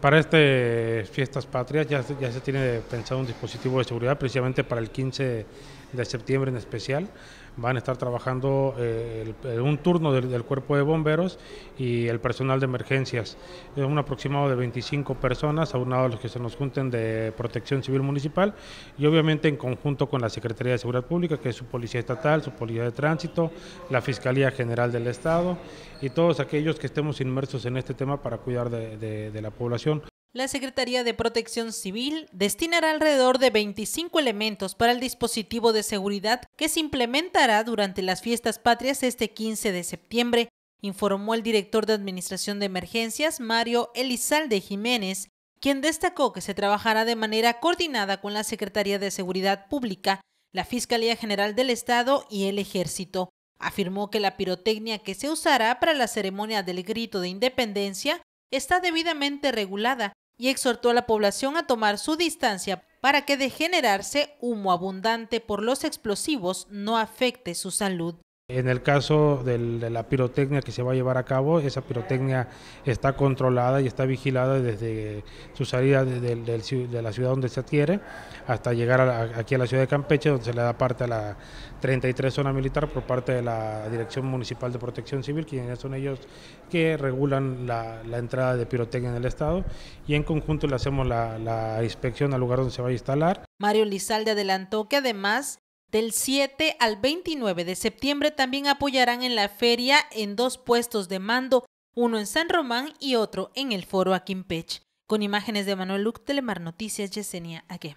Para estas fiestas patrias ya, ya, se tiene pensado un dispositivo de seguridad precisamente para el 15 de septiembre en especial, van a estar trabajando eh, eh, un turno del, cuerpo de bomberos y el personal de emergencias. es un aproximado de 25 personas, aunados a los que se nos junten de Protección Civil Municipal y obviamente en conjunto con la Secretaría de Seguridad Pública, que es su Policía Estatal, su Policía de Tránsito, la Fiscalía General del Estado y todos aquellos que estemos inmersos en este tema para cuidar de la población. La Secretaría de Protección Civil destinará alrededor de 25 elementos para el dispositivo de seguridad que se implementará durante las fiestas patrias este 15 de septiembre, informó el director de Administración de Emergencias, Mario Elizalde Jiménez, quien destacó que se trabajará de manera coordinada con la Secretaría de Seguridad Pública, la Fiscalía General del Estado y el Ejército. Afirmó que la pirotecnia que se usará para la ceremonia del grito de independencia está debidamente regulada y exhortó a la población a tomar su distancia para que de generarse humo abundante por los explosivos no afecte su salud. En el caso de la pirotecnia que se va a llevar a cabo, esa pirotecnia está controlada y está vigilada desde su salida de, la ciudad donde se adquiere hasta llegar aquí a la ciudad de Campeche, donde se le da parte a la 33 zona militar por parte de la Dirección Municipal de Protección Civil, quienes son ellos que regulan la, entrada de pirotecnia en el Estado y en conjunto le hacemos la, la inspección al lugar donde se va a instalar. Mario Lizalde adelantó que además del 7 al 29 de septiembre también apoyarán en la feria en dos puestos de mando, uno en San Román y otro en el foro Aquimpech. Con imágenes de Manuel Luc, Telemar Noticias, Yesenia Aguem.